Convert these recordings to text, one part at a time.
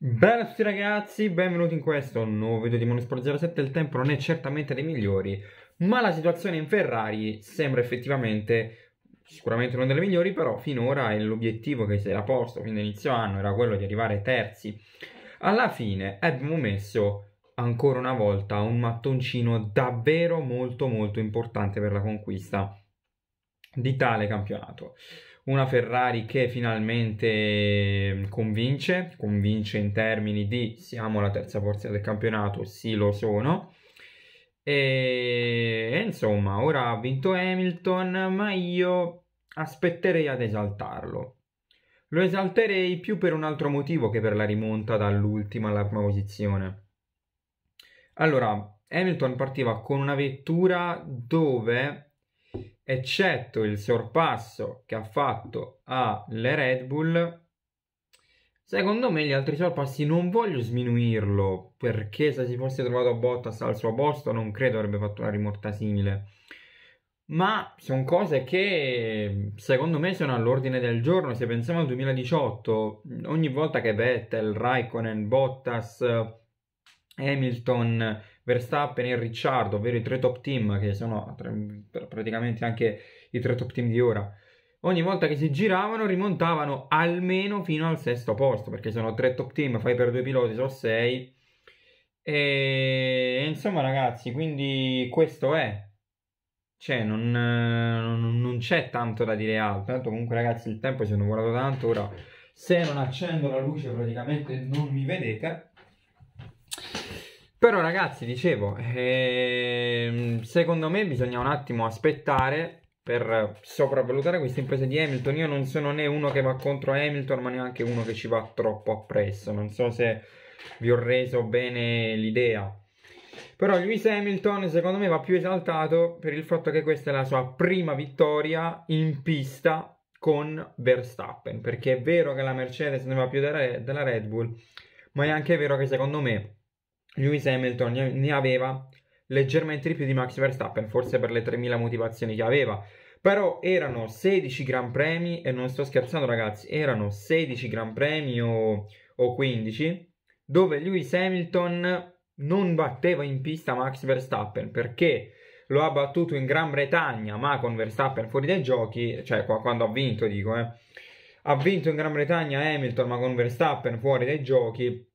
Bella a tutti ragazzi, benvenuti in questo nuovo video di Monosport 07, il tempo non è certamente dei migliori, ma la situazione in Ferrari sembra effettivamente sicuramente non delle migliori, però finora l'obiettivo che si era posto fin dall'inizio anno era quello di arrivare terzi. Alla fine abbiamo messo ancora una volta un mattoncino davvero molto molto importante per la conquista di tale campionato una Ferrari che finalmente ehm, convince, convince in termini di siamo la terza forza del campionato, sì lo sono. E, e insomma, ora ha vinto Hamilton, ma io aspetterei ad esaltarlo. Lo esalterei più per un altro motivo che per la rimonta dall'ultima alla prima posizione. Allora, Hamilton partiva con una vettura dove eccetto il sorpasso che ha fatto alle Red Bull, secondo me gli altri sorpassi non voglio sminuirlo, perché se si fosse trovato Bottas al suo posto non credo avrebbe fatto una rimorta simile. Ma sono cose che secondo me sono all'ordine del giorno. Se pensiamo al 2018, ogni volta che Vettel, Raikkonen, Bottas, Hamilton Verstappen e Ricciardo, ovvero i tre top team, che sono praticamente anche i tre top team di ora, ogni volta che si giravano rimontavano almeno fino al sesto posto, perché sono tre top team, fai per due piloti, sono sei. E insomma ragazzi, quindi questo è. Cioè, non, non c'è tanto da dire altro. Tanto comunque ragazzi il tempo si è volato tanto, ora se non accendo la luce praticamente non mi vedete. Però ragazzi, dicevo, ehm, secondo me bisogna un attimo aspettare per sopravvalutare queste imprese di Hamilton. Io non sono né uno che va contro Hamilton, ma neanche uno che ci va troppo appresso. Non so se vi ho reso bene l'idea. Però Lewis Hamilton secondo me va più esaltato per il fatto che questa è la sua prima vittoria in pista con Verstappen, perché è vero che la Mercedes ne va più della Red Bull, ma è anche vero che secondo me Lewis Hamilton ne aveva leggermente di più di Max Verstappen, forse per le 3.000 motivazioni che aveva. Però erano 16 Gran Premi, e non sto scherzando ragazzi, erano 16 Gran Premi o, o 15, dove Lewis Hamilton non batteva in pista Max Verstappen, perché lo ha battuto in Gran Bretagna, ma con Verstappen fuori dai giochi, cioè quando ha vinto dico, eh. ha vinto in Gran Bretagna Hamilton, ma con Verstappen fuori dai giochi,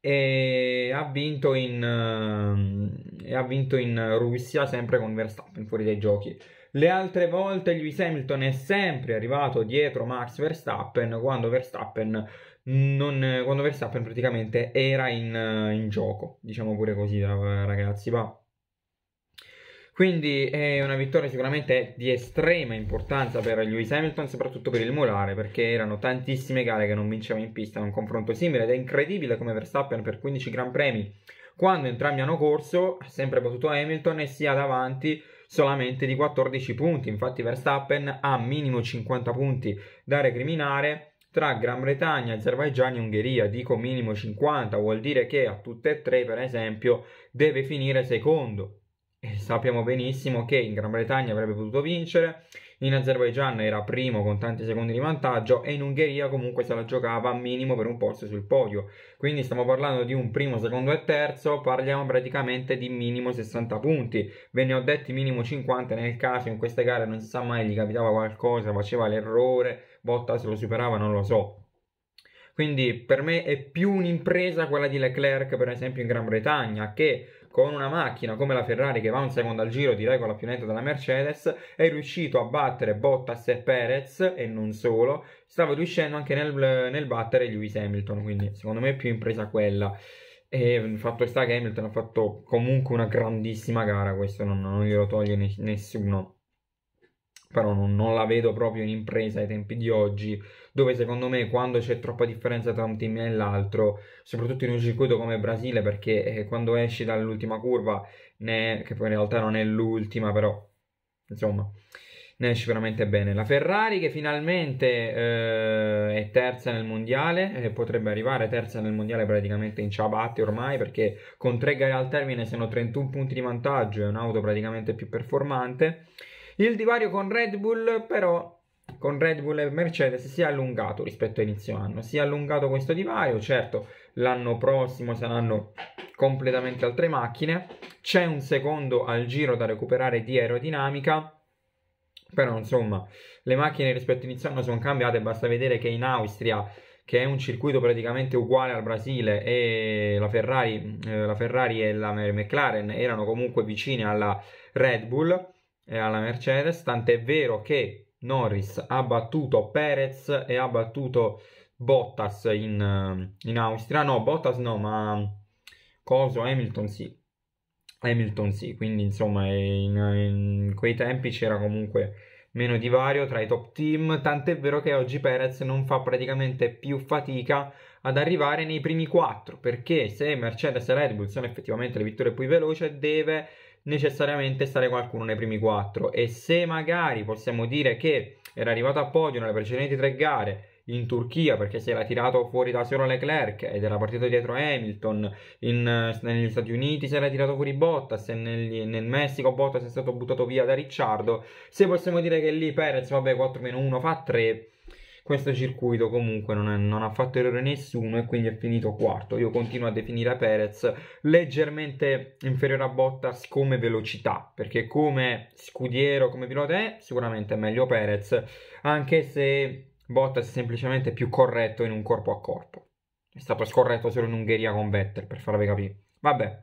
e ha vinto in, uh, ha vinto in Russia sempre con Verstappen fuori dai giochi. Le altre volte Lewis Hamilton è sempre arrivato dietro Max Verstappen quando Verstappen, non, quando Verstappen praticamente era in, in gioco, diciamo pure così ragazzi, va. Quindi è una vittoria sicuramente di estrema importanza per Lewis Hamilton, soprattutto per il Molare, perché erano tantissime gare che non vinceva in pista in un confronto simile ed è incredibile come Verstappen per 15 Gran Premi, quando entrambi hanno corso, ha sempre battuto Hamilton e sia davanti solamente di 14 punti. Infatti Verstappen ha minimo 50 punti da recriminare tra Gran Bretagna, Azerbaigian e Ungheria, dico minimo 50, vuol dire che a tutte e tre, per esempio, deve finire secondo sappiamo benissimo che in Gran Bretagna avrebbe potuto vincere, in Azerbaijan era primo con tanti secondi di vantaggio e in Ungheria comunque se la giocava minimo per un posto sul podio. Quindi stiamo parlando di un primo, secondo e terzo, parliamo praticamente di minimo 60 punti. Ve ne ho detti minimo 50 nel caso in queste gare non si sa mai gli capitava qualcosa, faceva l'errore, Botta se lo superava, non lo so. Quindi per me è più un'impresa quella di Leclerc per esempio in Gran Bretagna che con una macchina come la Ferrari che va un secondo al giro di regola più lenta della Mercedes, è riuscito a battere Bottas e Perez e non solo, stava riuscendo anche nel, nel battere Lewis Hamilton, quindi secondo me è più impresa quella. E il fatto sta che Hamilton ha fatto comunque una grandissima gara, questo non, non glielo toglie nessuno però non, non, la vedo proprio in impresa ai tempi di oggi, dove secondo me quando c'è troppa differenza tra un team e l'altro, soprattutto in un circuito come Brasile, perché eh, quando esci dall'ultima curva, ne, che poi in realtà non è l'ultima, però insomma, ne esci veramente bene. La Ferrari che finalmente eh, è terza nel mondiale, eh, potrebbe arrivare terza nel mondiale praticamente in ciabatte ormai, perché con tre gare al termine sono 31 punti di vantaggio, è un'auto praticamente più performante il divario con Red Bull però con Red Bull e Mercedes si è allungato rispetto a inizio anno, si è allungato questo divario, certo l'anno prossimo saranno completamente altre macchine, c'è un secondo al giro da recuperare di aerodinamica, però insomma le macchine rispetto a inizio anno sono cambiate, basta vedere che in Austria che è un circuito praticamente uguale al Brasile e la Ferrari, eh, la Ferrari e la McLaren erano comunque vicine alla Red Bull e alla Mercedes, tant'è vero che Norris ha battuto Perez e ha battuto Bottas in, eh, in Austria, no Bottas no, ma Coso, Hamilton sì, Hamilton sì, quindi insomma in, in quei tempi c'era comunque meno divario tra i top team, tant'è vero che oggi Perez non fa praticamente più fatica ad arrivare nei primi quattro, perché se Mercedes e Red Bull sono effettivamente le vittorie più veloci, deve necessariamente stare qualcuno nei primi quattro e se magari possiamo dire che era arrivato a podio nelle precedenti tre gare in Turchia perché si era tirato fuori da solo Leclerc ed era partito dietro Hamilton, in, negli Stati Uniti si era tirato fuori Bottas e nel, nel Messico Bottas è stato buttato via da Ricciardo, se possiamo dire che lì Perez, vabbè 4-1 fa 3 questo circuito comunque non, è, non, ha fatto errore nessuno e quindi è finito quarto. Io continuo a definire Perez leggermente inferiore a Bottas come velocità, perché come scudiero, come pilota è sicuramente meglio Perez, anche se Bottas è semplicemente più corretto in un corpo a corpo. È stato scorretto solo in Ungheria con Vettel, per farvi capire. Vabbè,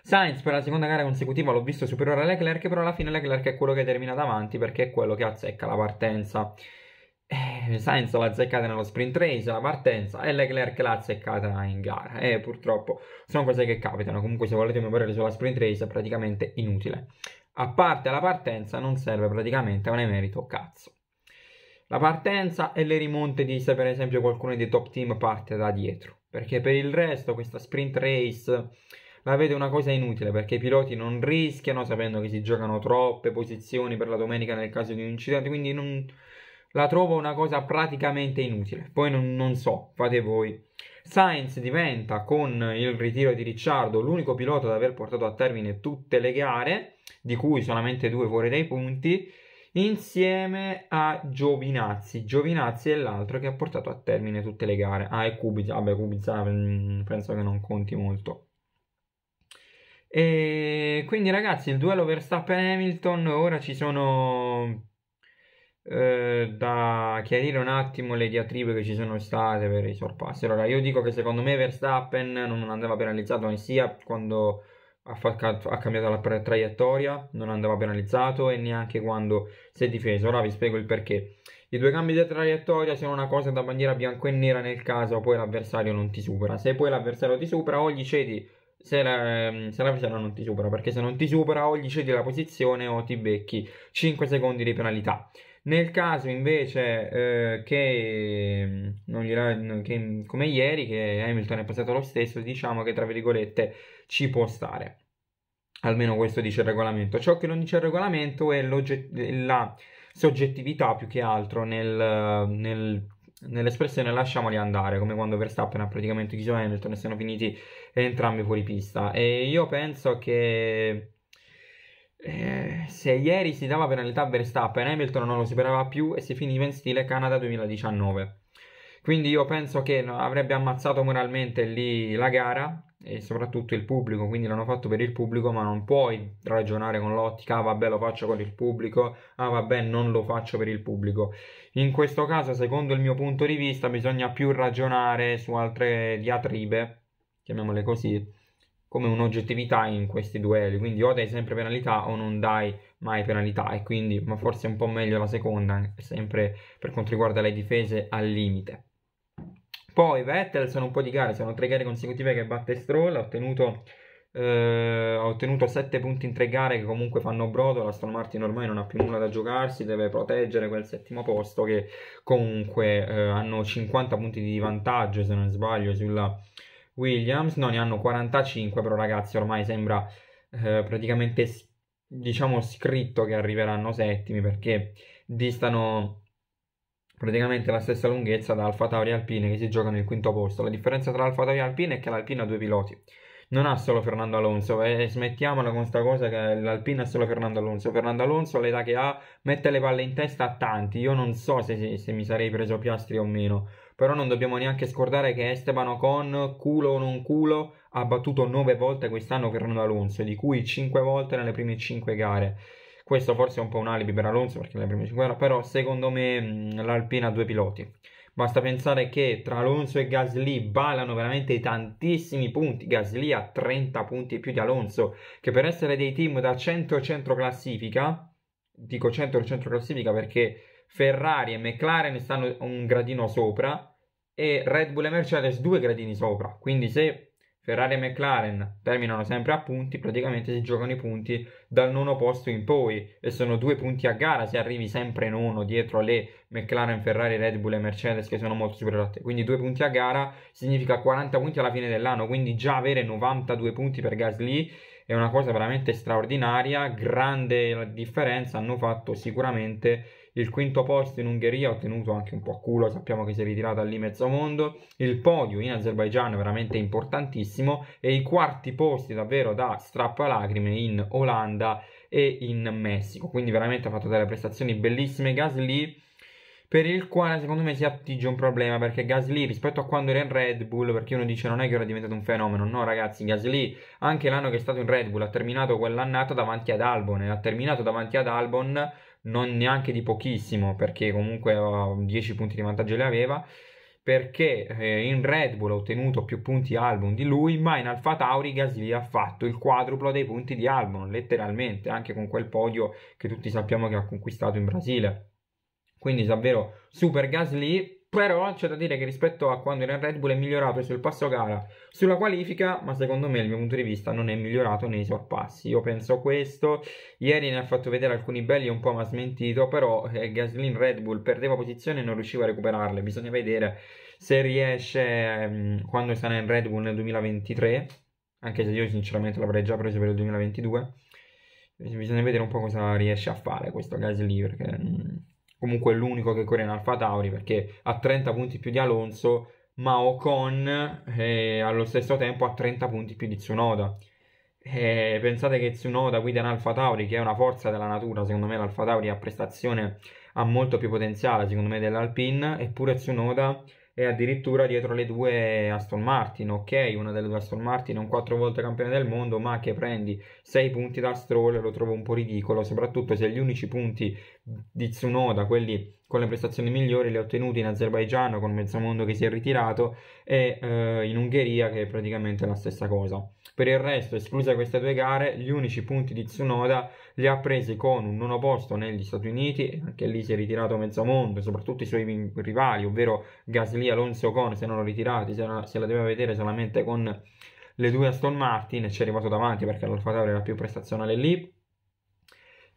Sainz per la seconda gara consecutiva l'ho visto superiore a Leclerc, però alla fine Leclerc è quello che termina davanti perché è quello che azzecca la partenza. Eh, Sainz l'ha azzeccata nello sprint race, la partenza, e Leclerc l'ha azzeccata in gara. E eh, purtroppo sono cose che capitano. Comunque, se volete un parere sulla sprint race, è praticamente inutile. A parte la partenza, non serve praticamente a un emerito cazzo. La partenza e le rimonte di se per esempio qualcuno dei top team parte da dietro. Perché per il resto questa sprint race la vede una cosa inutile perché i piloti non rischiano sapendo che si giocano troppe posizioni per la domenica nel caso di un incidente, quindi non, la trovo una cosa praticamente inutile, poi non, non so, fate voi. Sainz diventa con il ritiro di Ricciardo l'unico pilota ad aver portato a termine tutte le gare, di cui solamente due fuori dai punti, insieme a Giovinazzi. Giovinazzi è l'altro che ha portato a termine tutte le gare. Ah, e Kubica, vabbè, Kubica mm, penso che non conti molto. E quindi ragazzi, il duello Verstappen-Hamilton, ora ci sono eh, da chiarire un attimo le diatribe che ci sono state per i sorpassi. Allora, io dico che secondo me Verstappen non andava penalizzato sia quando ha, fatto, ha cambiato la traiettoria, non andava penalizzato e neanche quando si è difeso. Ora vi spiego il perché. I due cambi di traiettoria sono una cosa da bandiera bianco e nera nel caso poi l'avversario non ti supera. Se poi l'avversario ti supera o gli cedi se, la, ehm, se l'avversario non ti supera, perché se non ti supera o gli cedi la posizione o ti becchi 5 secondi di penalità. Nel caso invece eh, che, mm, gliela, che, come ieri, che Hamilton è passato lo stesso, diciamo che tra virgolette ci può stare. Almeno questo dice il regolamento. Ciò che non dice il regolamento è la soggettività più che altro nel, nel nell'espressione lasciamoli andare, come quando Verstappen ha praticamente chiuso Hamilton e sono finiti entrambi fuori pista. E io penso che eh, se ieri si dava penalità a Verstappen, Hamilton non lo superava più e si finiva in stile Canada 2019. Quindi io penso che avrebbe ammazzato moralmente lì la gara e soprattutto il pubblico, quindi l'hanno fatto per il pubblico, ma non puoi ragionare con l'ottica, ah vabbè lo faccio con il pubblico, ah vabbè non lo faccio per il pubblico. In questo caso, secondo il mio punto di vista, bisogna più ragionare su altre diatribe, chiamiamole così, come un'oggettività in questi duelli, quindi o dai sempre penalità o non dai mai penalità e quindi, ma forse è un po' meglio la seconda, sempre per quanto riguarda le difese al limite. Poi Vettel sono un po' di gare, sono tre gare consecutive che batte Stroll, ha ottenuto, eh, ha ottenuto 7 punti in tre gare che comunque fanno brodo, l'Aston Martin ormai non ha più nulla da giocarsi, deve proteggere quel settimo posto che comunque eh, hanno 50 punti di vantaggio se non sbaglio sulla Williams, no, ne hanno 45, però ragazzi ormai sembra eh, praticamente, diciamo, scritto che arriveranno settimi perché distano praticamente la stessa lunghezza da Alfa Tauri e Alpine che si giocano il quinto posto. La differenza tra Alfa Tauri e Alpine è che l'Alpine ha due piloti non ha solo Fernando Alonso e smettiamola con sta cosa che l'Alpina ha solo Fernando Alonso Fernando Alonso l'età che ha mette le palle in testa a tanti io non so se, se, se mi sarei preso Piastri o meno però non dobbiamo neanche scordare che Esteban Ocon, culo o non culo, ha battuto 9 volte quest'anno Fernando Alonso, di cui 5 volte nelle prime 5 gare. Questo forse è un po' un alibi per Alonso perché nelle prime 5 gare, però secondo me l'Alpina ha due piloti. Basta pensare che tra Alonso e Gasly ballano veramente tantissimi punti. Gasly ha 30 punti più di Alonso, che per essere dei team da 100-100 classifica, dico 100-100 classifica perché Ferrari e McLaren stanno un gradino sopra, e Red Bull e Mercedes due gradini sopra. Quindi se Ferrari e McLaren terminano sempre a punti, praticamente si giocano i punti dal nono posto in poi e sono due punti a gara se arrivi sempre nono dietro alle McLaren, Ferrari, Red Bull e Mercedes che sono molto superiori a te. Quindi due punti a gara significa 40 punti alla fine dell'anno, quindi già avere 92 punti per Gasly è una cosa veramente straordinaria, grande differenza hanno fatto sicuramente il quinto posto in Ungheria ottenuto anche un po' a culo, sappiamo che si è ritirata lì mezzo mondo, il podio in Azerbaijan veramente importantissimo e i quarti posti davvero da strappalacrime in Olanda e in Messico, quindi veramente ha fatto delle prestazioni bellissime Gasly per il quale secondo me si attinge un problema perché Gasly rispetto a quando era in Red Bull perché uno dice non è che ora è diventato un fenomeno no ragazzi Gasly anche l'anno che è stato in Red Bull ha terminato quell'annata davanti ad Albon e ha terminato davanti ad Albon non neanche di pochissimo, perché comunque 10 punti di vantaggio le aveva, perché eh, in Red Bull ha ottenuto più punti Albon di lui, ma in Alfa Tauri Gasly ha fatto il quadruplo dei punti di Albon, letteralmente, anche con quel podio che tutti sappiamo che ha conquistato in Brasile. Quindi davvero super Gasly, però c'è da dire che rispetto a quando era in Red Bull è migliorato sul passo gara, sulla qualifica, ma secondo me, dal mio punto di vista, non è migliorato nei sorpassi. Io penso questo. Ieri ne ha fatto vedere alcuni belli un po' ma smentito, però eh, Gasly in Red Bull perdeva posizione e non riusciva a recuperarle. Bisogna vedere se riesce eh, quando sarà in Red Bull nel 2023, anche se io sinceramente l'avrei già preso per il 2022. Bisogna vedere un po' cosa riesce a fare questo Gasly, perché... Mm, comunque l'unico che corre in Alfa Tauri perché ha 30 punti più di Alonso, ma Ocon eh, allo stesso tempo ha 30 punti più di Tsunoda. Eh, pensate che Tsunoda guida in Alfa Tauri, che è una forza della natura, secondo me l'Alfa Tauri ha prestazione ha molto più potenziale, secondo me, dell'Alpine, eppure Tsunoda e addirittura dietro le due Aston Martin, ok, una delle due Aston Martin è un quattro volte campione del mondo, ma che prendi sei punti da Stroll lo trovo un po' ridicolo, soprattutto se gli unici punti di Tsunoda, quelli con le prestazioni migliori le ha ottenute in Azerbaigian con mezzo mondo che si è ritirato e eh, in Ungheria che è praticamente la stessa cosa. Per il resto, escluse queste due gare, gli unici punti di Tsunoda li ha presi con un nono posto negli Stati Uniti, anche lì si è ritirato mezzo mondo, soprattutto i suoi rivali, ovvero Gasly, Alonso e Con, se non lo ritirati, se la, se la doveva vedere solamente con le due Aston Martin e ci è arrivato davanti perché l'Alfa Tauri era più prestazionale lì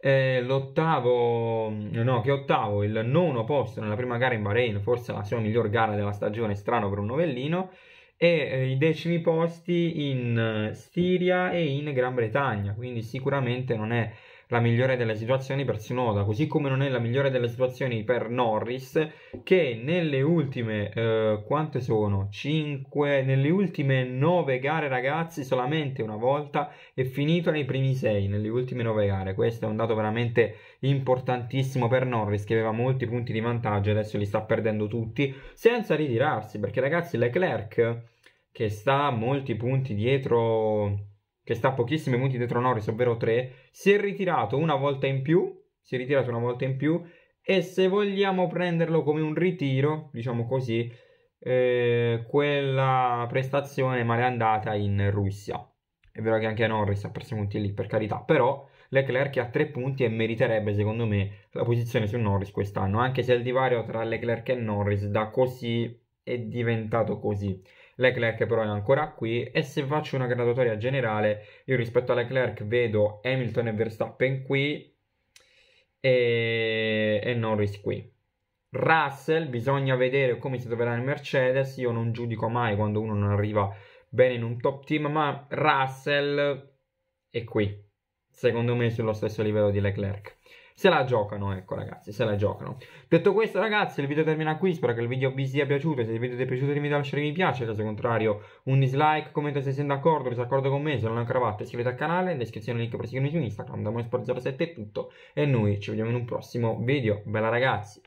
eh, l'ottavo, no, che ottavo, il nono posto nella prima gara in Bahrain, forse la sua miglior gara della stagione, strano per un novellino, e eh, i decimi posti in eh, Stiria e in Gran Bretagna, quindi sicuramente non è la migliore delle situazioni per Sinoda, così come non è la migliore delle situazioni per Norris, che nelle ultime, eh, quante sono? 5, nelle ultime 9 gare ragazzi solamente una volta è finito nei primi 6, nelle ultime 9 gare, questo è un dato veramente importantissimo per Norris che aveva molti punti di vantaggio, adesso li sta perdendo tutti, senza ritirarsi, perché ragazzi Leclerc che sta a molti punti dietro che sta pochissimi punti dietro Norris, ovvero 3, si è ritirato una volta in più, si è ritirato una volta in più e se vogliamo prenderlo come un ritiro, diciamo così, eh, quella prestazione male andata in Russia. È vero che anche Norris ha perso punti lì, per carità, però Leclerc ha 3 punti e meriterebbe, secondo me, la posizione su Norris quest'anno, anche se il divario tra Leclerc e Norris da così è diventato così. Leclerc però è ancora qui e se faccio una graduatoria generale io rispetto a Leclerc vedo Hamilton e Verstappen qui e, e Norris qui. Russell bisogna vedere come si troverà il Mercedes, io non giudico mai quando uno non arriva bene in un top team, ma Russell è qui, secondo me sullo stesso livello di Leclerc se la giocano, ecco ragazzi, se la giocano. Detto questo ragazzi, il video termina qui, spero che il video vi sia piaciuto, se il video ti è piaciuto mi dai lasciare mi piace, caso contrario un dislike, commenta se sei d'accordo, disaccordo con me, se non è ancora fatto iscriviti al canale, in descrizione link per seguirmi su Instagram, da Monesport07 è tutto e noi ci vediamo in un prossimo video, bella ragazzi!